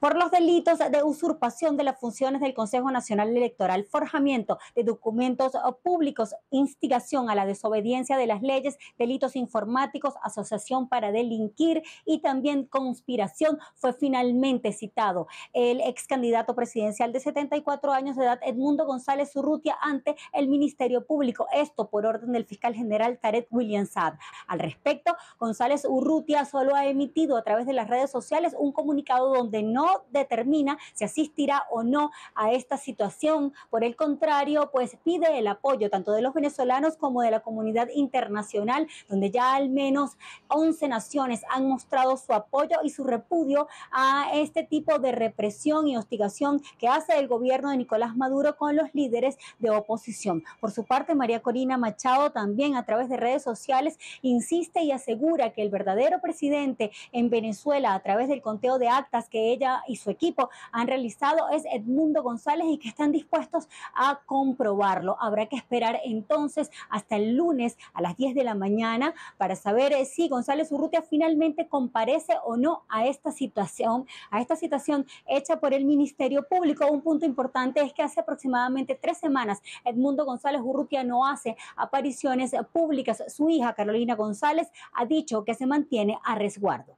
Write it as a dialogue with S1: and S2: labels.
S1: por los delitos de usurpación de las funciones del Consejo Nacional Electoral, forjamiento de documentos públicos, instigación a la desobediencia de las leyes, delitos informáticos, asociación para delinquir y también conspiración, fue finalmente citado. El ex candidato presidencial de 74 años de edad, Edmundo González Urrutia, ante el Ministerio Público. Esto por orden del fiscal general Tarek William Al respecto, González Urrutia solo ha emitido a través de las redes sociales un comunicado donde no determina si asistirá o no a esta situación. Por el contrario, pues pide el apoyo tanto de los venezolanos como de la comunidad internacional, donde ya al menos 11 naciones han mostrado su apoyo y su repudio a este tipo de represión y hostigación que hace el gobierno de Nicolás Maduro con los líderes de oposición. Por su parte, María Corina Machado también a través de redes sociales insiste y asegura que el verdadero presidente en Venezuela, a través del conteo de actas que ella y su equipo han realizado es Edmundo González y que están dispuestos a comprobarlo. Habrá que esperar entonces hasta el lunes a las 10 de la mañana para saber eh, si González Urrutia finalmente comparece o no a esta situación, a esta situación hecha por el Ministerio Público. Un punto importante es que hace aproximadamente tres semanas Edmundo González Urrutia no hace apariciones públicas. Su hija Carolina González ha dicho que se mantiene a resguardo.